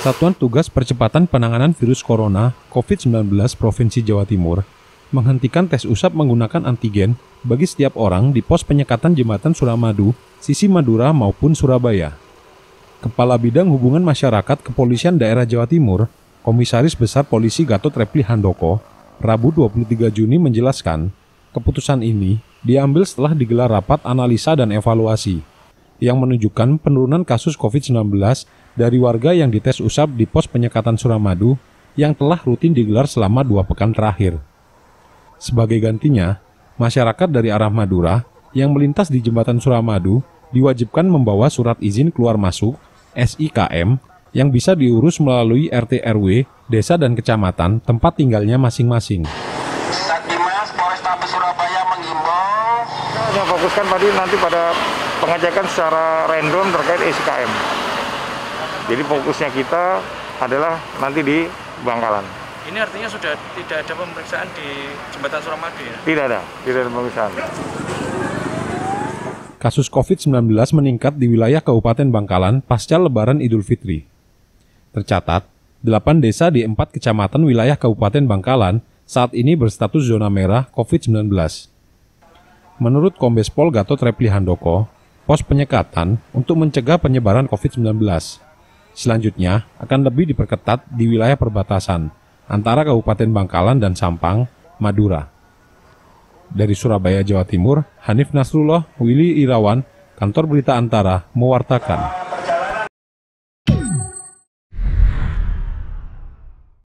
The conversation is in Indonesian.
Satuan Tugas Percepatan Penanganan Virus Corona COVID-19 Provinsi Jawa Timur menghentikan tes usap menggunakan antigen bagi setiap orang di pos penyekatan jembatan Suramadu, sisi Madura maupun Surabaya. Kepala Bidang Hubungan Masyarakat Kepolisian Daerah Jawa Timur, Komisaris Besar Polisi Gatot Repli Handoko, Rabu 23 Juni menjelaskan, keputusan ini diambil setelah digelar rapat analisa dan evaluasi yang menunjukkan penurunan kasus COVID-19 dari warga yang dites usap di pos penyekatan Suramadu yang telah rutin digelar selama dua pekan terakhir. Sebagai gantinya, masyarakat dari arah Madura yang melintas di jembatan Suramadu diwajibkan membawa surat izin keluar masuk SIKM yang bisa diurus melalui RT RW, desa dan kecamatan tempat tinggalnya masing-masing. Satdimas Polrestabes Surabaya mengimbau, fokuskan tadi nanti pada pengajakan secara random terkait SKM. E Jadi fokusnya kita adalah nanti di Bangkalan. Ini artinya sudah tidak ada pemeriksaan di Jembatan Suramadu ya? Tidak ada, tidak ada pemeriksaan. Kasus COVID-19 meningkat di wilayah Kabupaten Bangkalan pasca Lebaran Idul Fitri. Tercatat, 8 desa di 4 kecamatan wilayah Kabupaten Bangkalan saat ini berstatus zona merah COVID-19. Menurut Kombes Pol Gatot Repli Handoko, pos penyekatan untuk mencegah penyebaran COVID-19. Selanjutnya, akan lebih diperketat di wilayah perbatasan antara Kabupaten Bangkalan dan Sampang, Madura. Dari Surabaya, Jawa Timur, Hanif Nasrullah, Willy Irawan, Kantor Berita Antara, mewartakan.